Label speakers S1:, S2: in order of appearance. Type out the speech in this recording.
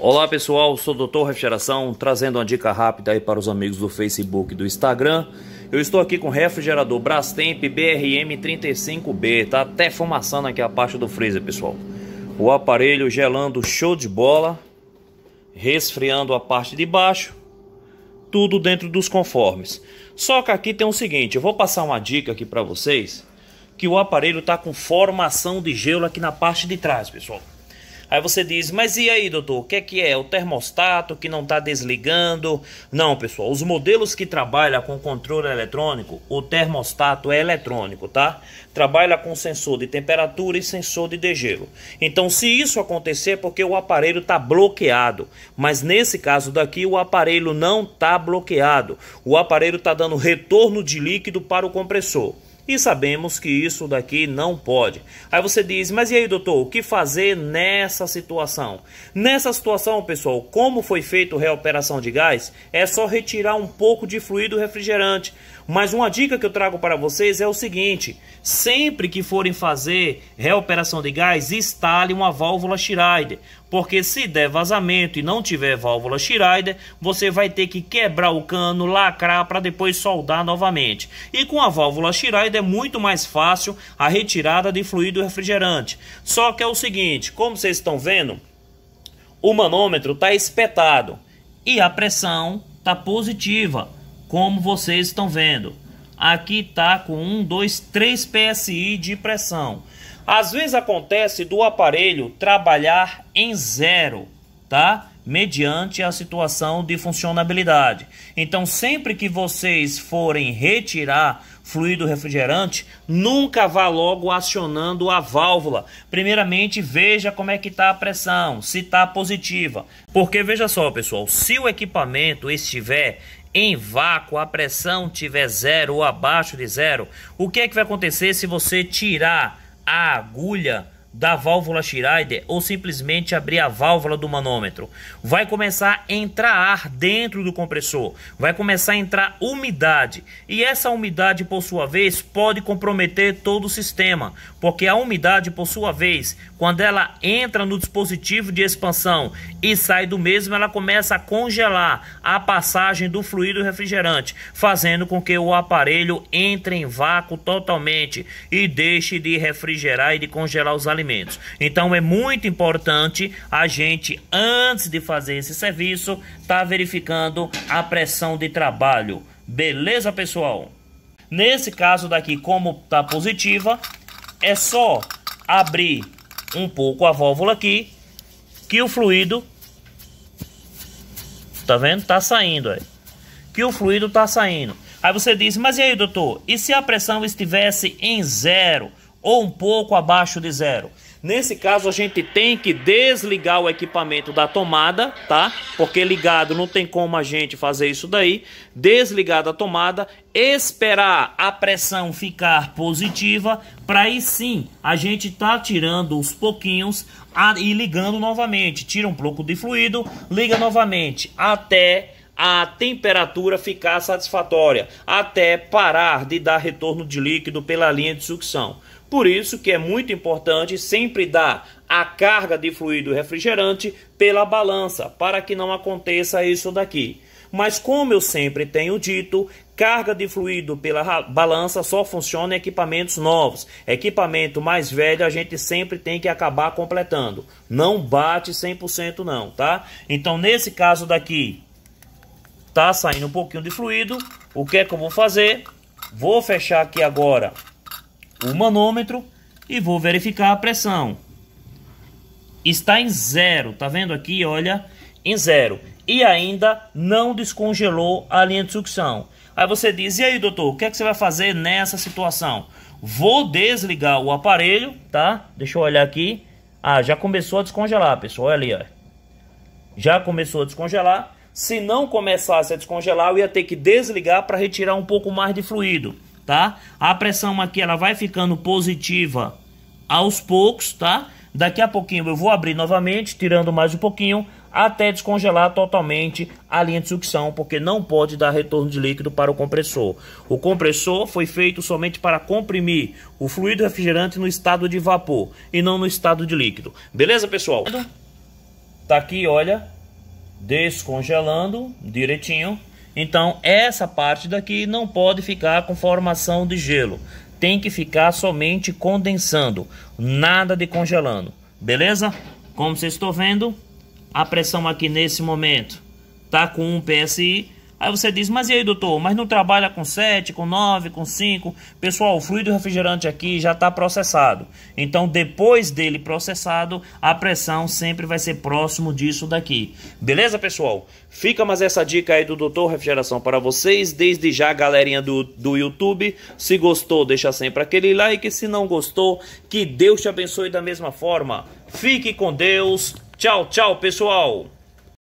S1: Olá pessoal, sou o Dr. Refrigeração, trazendo uma dica rápida aí para os amigos do Facebook e do Instagram. Eu estou aqui com o refrigerador Brastemp BRM35B, tá até fumaçando aqui a parte do freezer, pessoal. O aparelho gelando show de bola, resfriando a parte de baixo, tudo dentro dos conformes. Só que aqui tem o seguinte, eu vou passar uma dica aqui para vocês, que o aparelho está com formação de gelo aqui na parte de trás, pessoal. Aí você diz, mas e aí, doutor? O que é que é? O termostato que não está desligando? Não, pessoal, os modelos que trabalham com controle eletrônico, o termostato é eletrônico, tá? Trabalha com sensor de temperatura e sensor de degelo. Então, se isso acontecer, é porque o aparelho está bloqueado. Mas nesse caso daqui, o aparelho não está bloqueado. O aparelho está dando retorno de líquido para o compressor e sabemos que isso daqui não pode. Aí você diz, mas e aí, doutor, o que fazer nessa situação? Nessa situação, pessoal, como foi feito a reoperação de gás, é só retirar um pouco de fluido refrigerante mas uma dica que eu trago para vocês é o seguinte: sempre que forem fazer reoperação de gás, instale uma válvula Schreider, porque se der vazamento e não tiver válvula Schreider, você vai ter que quebrar o cano, lacrar para depois soldar novamente. E com a válvula Schreider é muito mais fácil a retirada de fluido refrigerante. Só que é o seguinte, como vocês estão vendo, o manômetro está espetado e a pressão está positiva como vocês estão vendo. Aqui está com um, dois, três PSI de pressão. Às vezes acontece do aparelho trabalhar em zero, tá? Mediante a situação de funcionabilidade. Então, sempre que vocês forem retirar fluido refrigerante, nunca vá logo acionando a válvula. Primeiramente, veja como é que está a pressão, se está positiva. Porque veja só, pessoal, se o equipamento estiver em vácuo, a pressão tiver zero ou abaixo de zero, o que é que vai acontecer se você tirar a agulha da válvula Schreider ou simplesmente abrir a válvula do manômetro. Vai começar a entrar ar dentro do compressor, vai começar a entrar umidade e essa umidade, por sua vez, pode comprometer todo o sistema, porque a umidade, por sua vez, quando ela entra no dispositivo de expansão e sai do mesmo, ela começa a congelar a passagem do fluido refrigerante, fazendo com que o aparelho entre em vácuo totalmente e deixe de refrigerar e de congelar os alimentos procedimentos. Então é muito importante a gente, antes de fazer esse serviço, estar tá verificando a pressão de trabalho. Beleza, pessoal? Nesse caso daqui, como está positiva, é só abrir um pouco a válvula aqui, que o fluido, tá vendo? Tá saindo, aí. É. Que o fluido tá saindo. Aí você diz, mas e aí, doutor? E se a pressão estivesse em zero? ou um pouco abaixo de zero. Nesse caso, a gente tem que desligar o equipamento da tomada, tá? Porque ligado não tem como a gente fazer isso daí. Desligar da tomada, esperar a pressão ficar positiva, para aí sim a gente tá tirando os pouquinhos e ligando novamente. Tira um pouco de fluido, liga novamente até a temperatura ficar satisfatória, até parar de dar retorno de líquido pela linha de sucção. Por isso que é muito importante sempre dar a carga de fluido refrigerante pela balança, para que não aconteça isso daqui. Mas como eu sempre tenho dito, carga de fluido pela balança só funciona em equipamentos novos. Equipamento mais velho a gente sempre tem que acabar completando. Não bate 100% não, tá? Então nesse caso daqui, tá saindo um pouquinho de fluido. O que é que eu vou fazer? Vou fechar aqui agora o manômetro e vou verificar a pressão. Está em zero, tá vendo aqui, olha, em zero. E ainda não descongelou a linha de sucção. Aí você diz, e aí doutor, o que, é que você vai fazer nessa situação? Vou desligar o aparelho, tá? Deixa eu olhar aqui. Ah, já começou a descongelar, pessoal, olha ali, ó. Já começou a descongelar. Se não começasse a descongelar, eu ia ter que desligar para retirar um pouco mais de fluido tá? A pressão aqui ela vai ficando positiva aos poucos, tá? Daqui a pouquinho eu vou abrir novamente, tirando mais um pouquinho, até descongelar totalmente a linha de sucção, porque não pode dar retorno de líquido para o compressor. O compressor foi feito somente para comprimir o fluido refrigerante no estado de vapor e não no estado de líquido. Beleza, pessoal? Tá aqui, olha, descongelando direitinho. Então, essa parte daqui não pode ficar com formação de gelo. Tem que ficar somente condensando, nada de congelando. Beleza? Como vocês estão vendo, a pressão aqui nesse momento está com 1 PSI Aí você diz, mas e aí, doutor? Mas não trabalha com 7, com 9, com 5? Pessoal, o fluido refrigerante aqui já está processado. Então, depois dele processado, a pressão sempre vai ser próximo disso daqui. Beleza, pessoal? Fica mais essa dica aí do doutor refrigeração para vocês. Desde já, galerinha do, do YouTube, se gostou, deixa sempre aquele like. Se não gostou, que Deus te abençoe da mesma forma. Fique com Deus. Tchau, tchau, pessoal!